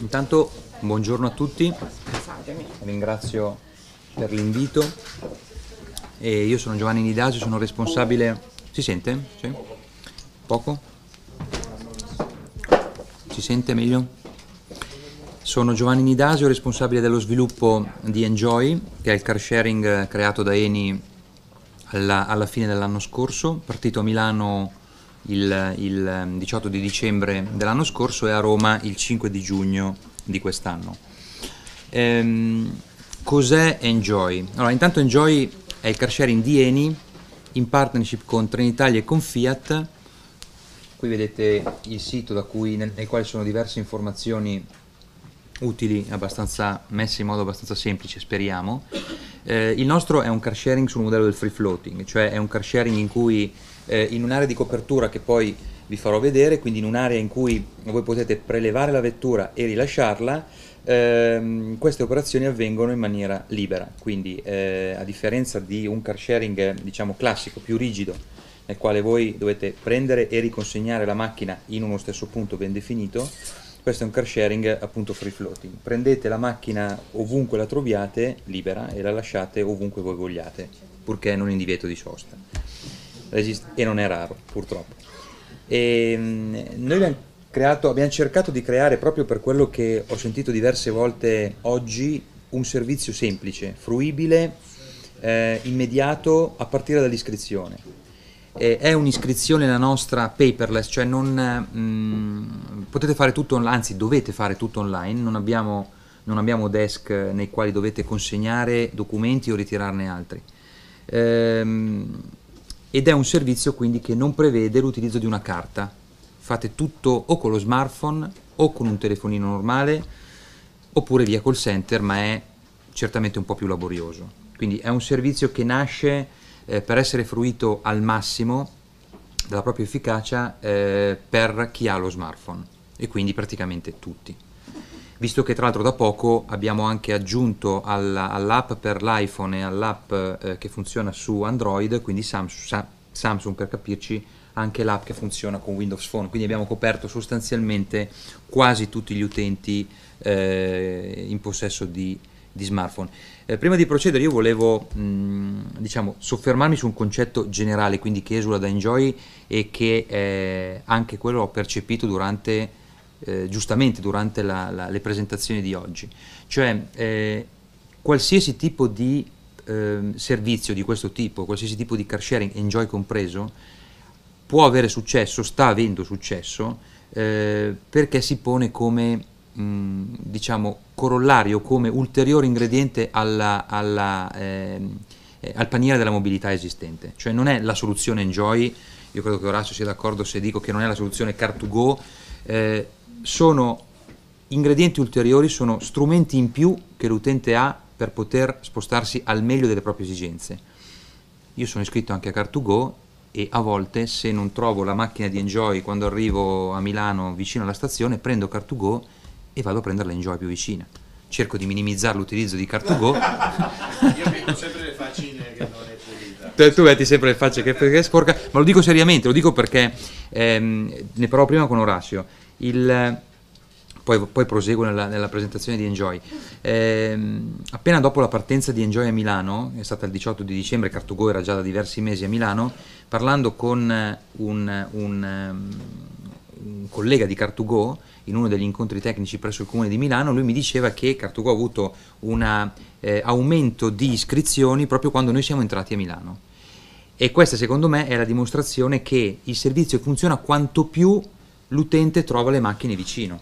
Intanto buongiorno a tutti, ringrazio per l'invito. io sono Giovanni Nidasi, sono responsabile... Si sente? Sì? Poco? Si sente meglio? Sono Giovanni Nidasio, responsabile dello sviluppo di Enjoy, che è il car sharing eh, creato da Eni alla, alla fine dell'anno scorso, partito a Milano il, il 18 ehm, di dicembre dell'anno scorso e a Roma il 5 di giugno di quest'anno. Ehm, cos'è Enjoy? Allora, intanto Enjoy è il car sharing di Eni in partnership con Trenitalia e con Fiat. Qui vedete il sito cui, nel, nel quale sono diverse informazioni utili, messe in modo abbastanza semplice, speriamo. Eh, il nostro è un car sharing sul modello del free floating, cioè è un car sharing in cui eh, in un'area di copertura che poi vi farò vedere, quindi in un'area in cui voi potete prelevare la vettura e rilasciarla, ehm, queste operazioni avvengono in maniera libera, quindi eh, a differenza di un car sharing diciamo classico, più rigido, nel quale voi dovete prendere e riconsegnare la macchina in uno stesso punto ben definito, questo è un car sharing appunto free floating. Prendete la macchina ovunque la troviate libera e la lasciate ovunque voi vogliate, purché non in divieto di sosta. Resist- e non è raro, purtroppo. E, ehm, noi abbiamo, creato, abbiamo cercato di creare, proprio per quello che ho sentito diverse volte oggi, un servizio semplice, fruibile, eh, immediato a partire dall'iscrizione. è un'iscrizione la nostra paperless, cioè non mh, mm, potete fare tutto online, anzi dovete fare tutto online, non abbiamo, non abbiamo, desk nei quali dovete consegnare documenti o ritirarne altri. Ehm, ed è un servizio quindi che non prevede l'utilizzo di una carta. Fate tutto o con lo smartphone o con un telefonino normale oppure via call center, ma è certamente un po' più laborioso. Quindi è un servizio che nasce eh, per essere fruito al massimo della propria efficacia eh, per chi ha lo smartphone e quindi praticamente tutti visto che tra l'altro da poco abbiamo anche aggiunto alla, all'app per l'iPhone e all'app eh, che funziona su Android, quindi Samsung, Samsung per capirci, anche l'app che funziona con Windows Phone, quindi abbiamo coperto sostanzialmente quasi tutti gli utenti eh, in possesso di, di smartphone. Eh, prima di procedere io volevo mh, mm, diciamo, soffermarmi su un concetto generale, quindi che esula da Enjoy e che eh, anche quello ho percepito durante eh, giustamente durante la, la, le presentazioni di oggi, cioè eh, qualsiasi tipo di eh, servizio di questo tipo, qualsiasi tipo di car sharing, enjoy compreso, può avere successo, sta avendo successo, eh, perché si pone come mm, diciamo corollario, come ulteriore ingrediente alla, alla, ehm, eh, al paniere della mobilità esistente, cioè non è la soluzione enjoy io credo che Orazio sia d'accordo se dico che non è la soluzione car to go, eh, sono ingredienti ulteriori, sono strumenti in più che l'utente ha per poter spostarsi al meglio delle proprie esigenze. Io sono iscritto anche a car to go e a volte se non trovo la macchina di Enjoy quando arrivo a Milano vicino alla stazione, prendo car to go e vado a prendere la Enjoy più vicina. Cerco di minimizzare l'utilizzo di car to go. Io metto sempre le faccine che non è tu, tu metti sempre le facce che, che, sporca, ma lo dico seriamente, lo dico perché ehm, ne parlo prima con Orazio. Il, poi, poi, proseguo nella, nella, presentazione di Enjoy. Eh, appena dopo la partenza di Enjoy a Milano, è stata il 18 di dicembre, Cartugo era già da diversi mesi a Milano, parlando con un, un, ehm, un collega di Cartugo in uno degli incontri tecnici presso il Comune di Milano, lui mi diceva che Cartugò ha avuto un eh, aumento di iscrizioni proprio quando noi siamo entrati a Milano. E questa secondo me è la dimostrazione che il servizio funziona quanto più l'utente trova le macchine vicino.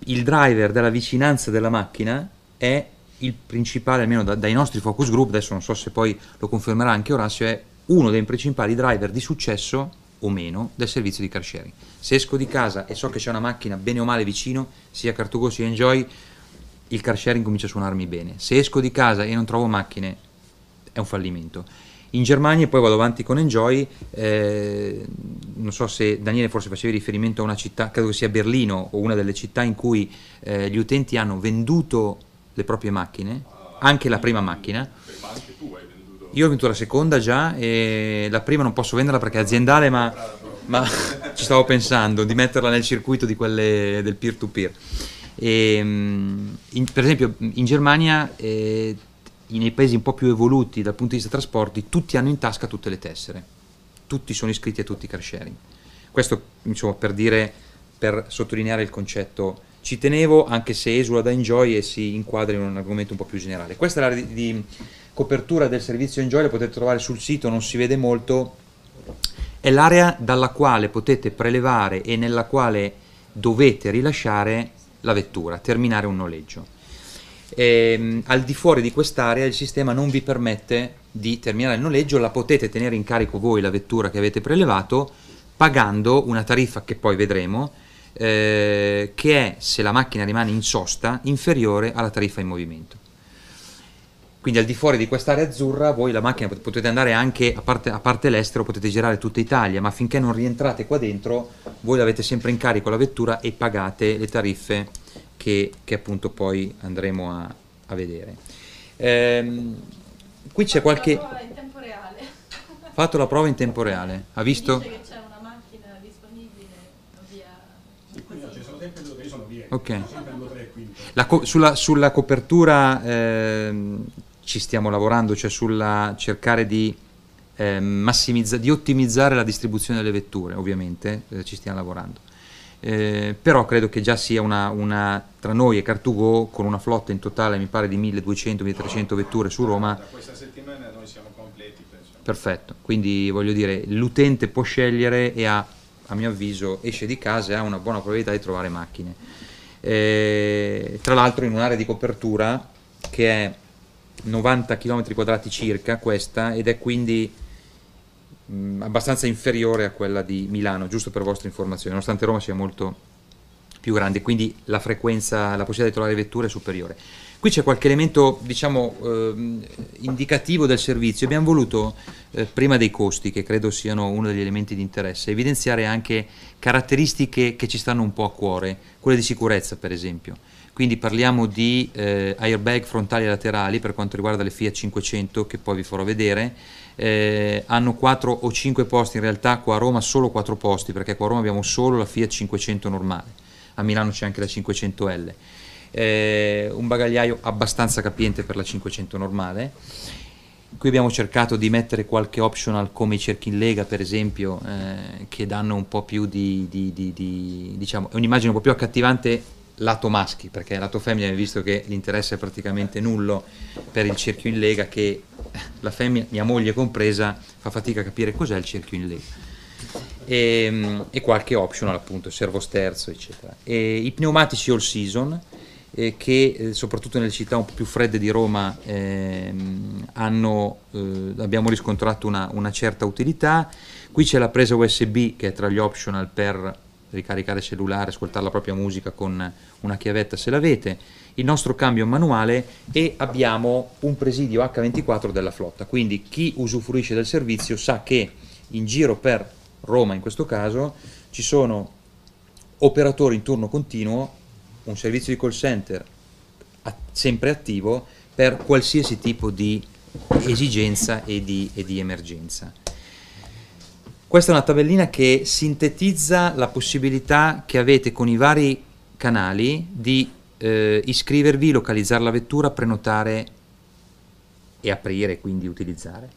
Il driver della vicinanza della macchina è il principale, almeno da, dai nostri focus group, adesso non so se poi lo confermerà anche Orazio, è uno dei principali driver di successo o meno del servizio di car sharing. Se esco di casa e so che c'è una macchina bene o male vicino, sia Cartugo sia Enjoy, il car sharing comincia a suonarmi bene. Se esco di casa e non trovo macchine, è un fallimento. In Germania, e poi vado avanti con Enjoy, eh, non so se Daniele forse facevi riferimento a una città, credo che sia Berlino o una delle città in cui eh, gli utenti hanno venduto le proprie macchine, anche la prima macchina, io ho vinto la seconda già e la prima non posso venderla perché è aziendale, ma, ma ci stavo pensando di metterla nel circuito di quelle del peer-to-peer. E, ehm, in, per esempio in Germania, eh, nei paesi un po' più evoluti dal punto di vista trasporti, tutti hanno in tasca tutte le tessere, tutti sono iscritti a tutti i car sharing. Questo insomma, per, dire, per sottolineare il concetto ci tenevo, anche se esula da Enjoy e si inquadra in un argomento un po' più generale. Questa è l'area di, di copertura del servizio Enjoy, la potete trovare sul sito, non si vede molto, è l'area dalla quale potete prelevare e nella quale dovete rilasciare la vettura, terminare un noleggio. E, ehm, al di fuori di quest'area il sistema non vi permette di terminare il noleggio, la potete tenere in carico voi la vettura che avete prelevato pagando una tariffa che poi vedremo eh, che è, se la macchina rimane in sosta, inferiore alla tariffa in movimento. Quindi al di fuori di quest'area azzurra voi la macchina potete andare anche a parte, a parte l'estero, potete girare tutta Italia, ma finché non rientrate qua dentro voi l'avete sempre in carico la vettura e pagate le tariffe che, che appunto poi andremo a, a vedere. Ehm, qui c'è qualche... Fatto la prova in tempo reale. Ha visto? Ok. Co- sulla, sulla, copertura eh, ci stiamo lavorando, cioè sulla cercare di, eh, massimizza- di ottimizzare la distribuzione delle vetture, ovviamente eh, ci stiamo lavorando. Eh, però credo che già sia una, una tra noi e Cartugo con una flotta in totale mi pare di 1200-1300 vetture su Roma. Da questa settimana noi siamo completi. Penso. Perfetto, quindi voglio dire l'utente può scegliere e ha, a mio avviso esce di casa e ha una buona probabilità di trovare macchine eh, tra l'altro in un'area di copertura che è 90 km quadrati circa questa ed è quindi mh, mm, abbastanza inferiore a quella di Milano, giusto per vostra informazione, nonostante Roma sia molto più grande, quindi la frequenza, la possibilità di trovare vetture è superiore. Qui c'è qualche elemento diciamo, eh, indicativo del servizio. Abbiamo voluto, eh, prima dei costi, che credo siano uno degli elementi di interesse, evidenziare anche caratteristiche che ci stanno un po' a cuore, quelle di sicurezza per esempio. Quindi parliamo di eh, airbag frontali e laterali per quanto riguarda le Fiat 500 che poi vi farò vedere. Eh, hanno 4 o 5 posti, in realtà qua a Roma solo 4 posti perché qua a Roma abbiamo solo la Fiat 500 normale a Milano c'è anche la 500L, eh, un bagagliaio abbastanza capiente per la 500 normale. Qui abbiamo cercato di mettere qualche optional come i cerchi in lega per esempio, eh, che danno un po' più di, di, di, di diciamo, è un'immagine un po' più accattivante lato maschi, perché lato femmina abbiamo visto che l'interesse è praticamente nullo per il cerchio in lega che la femmina, mia moglie compresa, fa fatica a capire cos'è il cerchio in lega e, ehm, e qualche optional appunto, servosterzo eccetera. E I pneumatici all season eh, che eh, soprattutto nelle città un po' più fredde di Roma ehm, hanno, eh, abbiamo riscontrato una, una, certa utilità. Qui c'è la presa USB che è tra gli optional per ricaricare cellulare, ascoltare la propria musica con una chiavetta se l'avete, il nostro cambio manuale e abbiamo un presidio H24 della flotta, quindi chi usufruisce del servizio sa che in giro per Roma in questo caso, ci sono operatori in turno continuo, un servizio di call center a, sempre attivo per qualsiasi tipo di esigenza e di, e di emergenza. Questa è una tabellina che sintetizza la possibilità che avete con i vari canali di eh, iscrivervi, localizzare la vettura, prenotare e aprire, quindi utilizzare.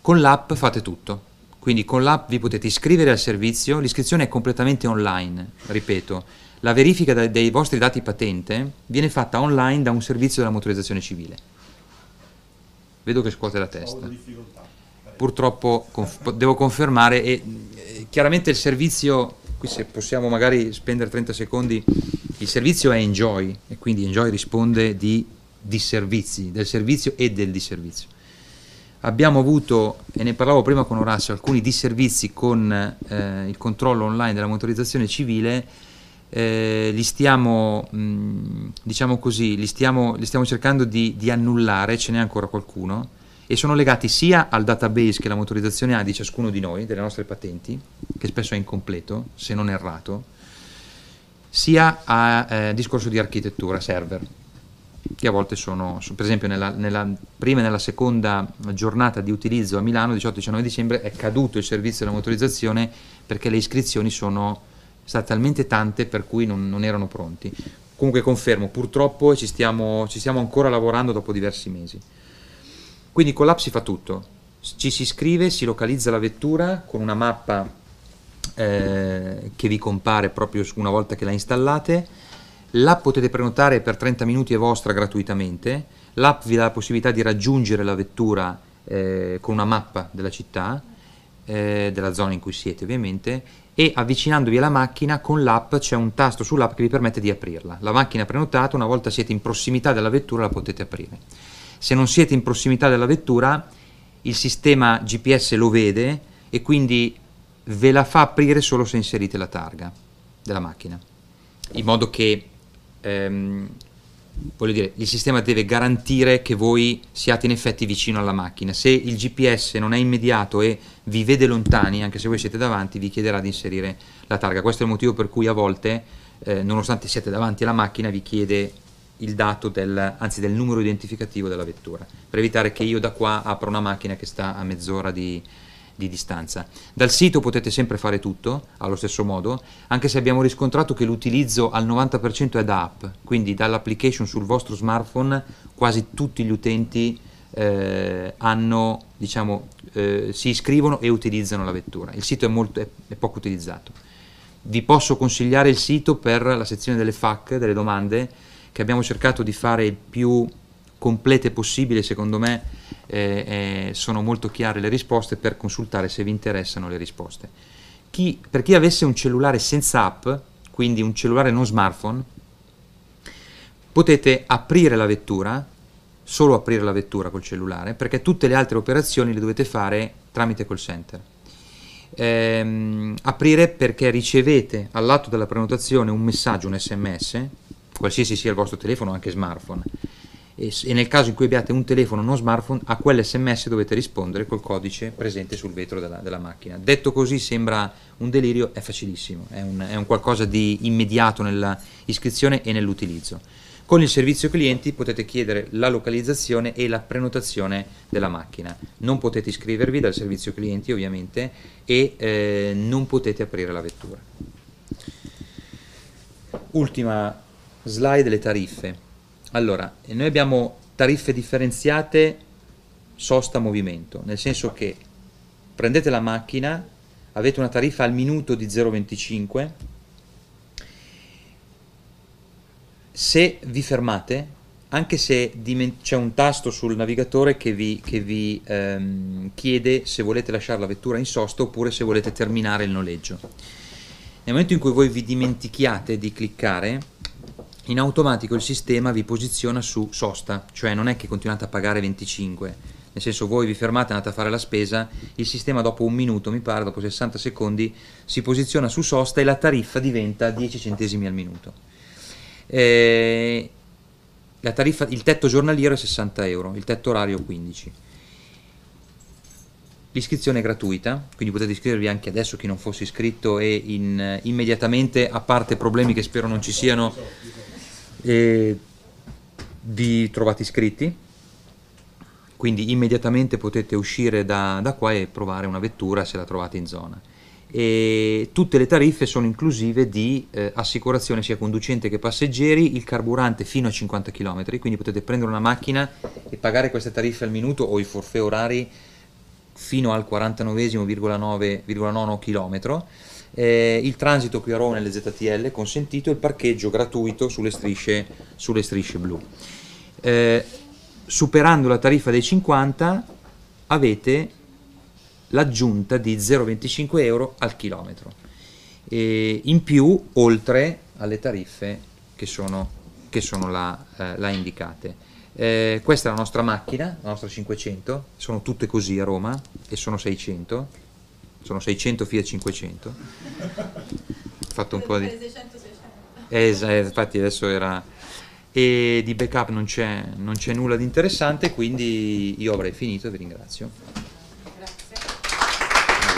Con l'app fate tutto. Quindi con l'app vi potete iscrivere al servizio, l'iscrizione è completamente online, ripeto. La verifica dei vostri dati patente viene fatta online da un servizio della motorizzazione civile. Vedo che scuote la testa. Purtroppo conf devo confermare e eh, chiaramente il servizio, qui se possiamo magari spendere 30 secondi, il servizio è Enjoy e quindi Enjoy risponde di disservizi, del servizio e del disservizio abbiamo avuto, e ne parlavo prima con Orazio, alcuni disservizi con eh, il controllo online della motorizzazione civile, eh, li stiamo, mh, diciamo così, li stiamo, li stiamo cercando di, di, annullare, ce n'è ancora qualcuno, e sono legati sia al database che la motorizzazione ha di ciascuno di noi, delle nostre patenti, che spesso è incompleto, se non errato, sia a eh, discorso di architettura server che a volte sono, per esempio nella, nella, prima e nella seconda giornata di utilizzo a Milano, 18-19 dicembre, è caduto il servizio della motorizzazione perché le iscrizioni sono state talmente tante per cui non, non erano pronti. Comunque confermo, purtroppo ci stiamo, ci stiamo ancora lavorando dopo diversi mesi. Quindi con l'app si fa tutto, ci si iscrive, si localizza la vettura con una mappa eh, che vi compare proprio una volta che la installate, L'app potete prenotare per 30 minuti è vostra gratuitamente, l'app vi dà la possibilità di raggiungere la vettura eh, con una mappa della città, eh, della zona in cui siete ovviamente, e avvicinandovi alla macchina con l'app c'è un tasto sull'app che vi permette di aprirla. La macchina prenotata, una volta siete in prossimità della vettura, la potete aprire. Se non siete in prossimità della vettura, il sistema GPS lo vede e quindi ve la fa aprire solo se inserite la targa della macchina, in modo che ehm, voglio dire, il sistema deve garantire che voi siate in effetti vicino alla macchina. Se il GPS non è immediato e vi vede lontani, anche se voi siete davanti, vi chiederà di inserire la targa. Questo è il motivo per cui a volte, eh, nonostante siete davanti alla macchina, vi chiede il dato del, anzi del numero identificativo della vettura, per evitare che io da qua apra una macchina che sta a mezz'ora di, di distanza. Dal sito potete sempre fare tutto, allo stesso modo, anche se abbiamo riscontrato che l'utilizzo al 90% è da app, quindi dall'application sul vostro smartphone quasi tutti gli utenti eh, hanno, diciamo, eh, si iscrivono e utilizzano la vettura. Il sito è, molto, è, è poco utilizzato. Vi posso consigliare il sito per la sezione delle FAC, delle domande, che abbiamo cercato di fare il più complete possibile, secondo me, eh, eh, sono molto chiare le risposte per consultare se vi interessano le risposte. Chi, per chi avesse un cellulare senza app, quindi un cellulare non smartphone, potete aprire la vettura, solo aprire la vettura col cellulare, perché tutte le altre operazioni le dovete fare tramite call center. Ehm, aprire perché ricevete all'atto della prenotazione un messaggio, un sms, qualsiasi sia il vostro telefono, anche smartphone, e, nel caso in cui abbiate un telefono o uno smartphone a quell'SMS dovete rispondere col codice presente sul vetro della, della macchina. Detto così sembra un delirio, è facilissimo, è un, è un qualcosa di immediato nell'iscrizione e nell'utilizzo. Con il servizio clienti potete chiedere la localizzazione e la prenotazione della macchina. Non potete iscrivervi dal servizio clienti ovviamente e eh, non potete aprire la vettura. Ultima slide, le tariffe. Allora, noi abbiamo tariffe differenziate sosta movimento, nel senso che prendete la macchina, avete una tariffa al minuto di 0,25, se vi fermate, anche se c'è un tasto sul navigatore che vi, che vi ehm, chiede se volete lasciare la vettura in sosta oppure se volete terminare il noleggio. Nel momento in cui voi vi dimentichiate di cliccare, in automatico il sistema vi posiziona su sosta, cioè non è che continuate a pagare 25, nel senso voi vi fermate, andate a fare la spesa, il sistema dopo un minuto, mi pare, dopo 60 secondi, si posiziona su sosta e la tariffa diventa 10 centesimi al minuto. Eh, tariffa, il tetto giornaliero è 60 euro, il tetto orario 15. L'iscrizione è gratuita, quindi potete iscrivervi anche adesso chi non fosse iscritto e in, immediatamente, a parte problemi che spero non ci siano, e vi trovate iscritti quindi immediatamente potete uscire da, da, qua e provare una vettura se la trovate in zona. E tutte le tariffe sono inclusive di eh, assicurazione sia conducente che passeggeri, il carburante fino a 50 km, quindi potete prendere una macchina e pagare queste tariffe al minuto o i forfè orari fino al 49,9 km eh, il transito qui a Roma nelle ZTL consentito e il parcheggio gratuito sulle strisce, sulle strisce blu. Eh, superando la tariffa dei 50 avete l'aggiunta di 0,25 euro al chilometro, e in più oltre alle tariffe che sono, che sono là, eh, là indicate. Eh, questa è la nostra macchina, la nostra 500, sono tutte così a Roma e sono 600 sono 600 Fiat 500 fatto un po' di 600, eh, eh, infatti adesso era e di backup non c'è, non c'è nulla di interessante quindi io avrei finito e vi ringrazio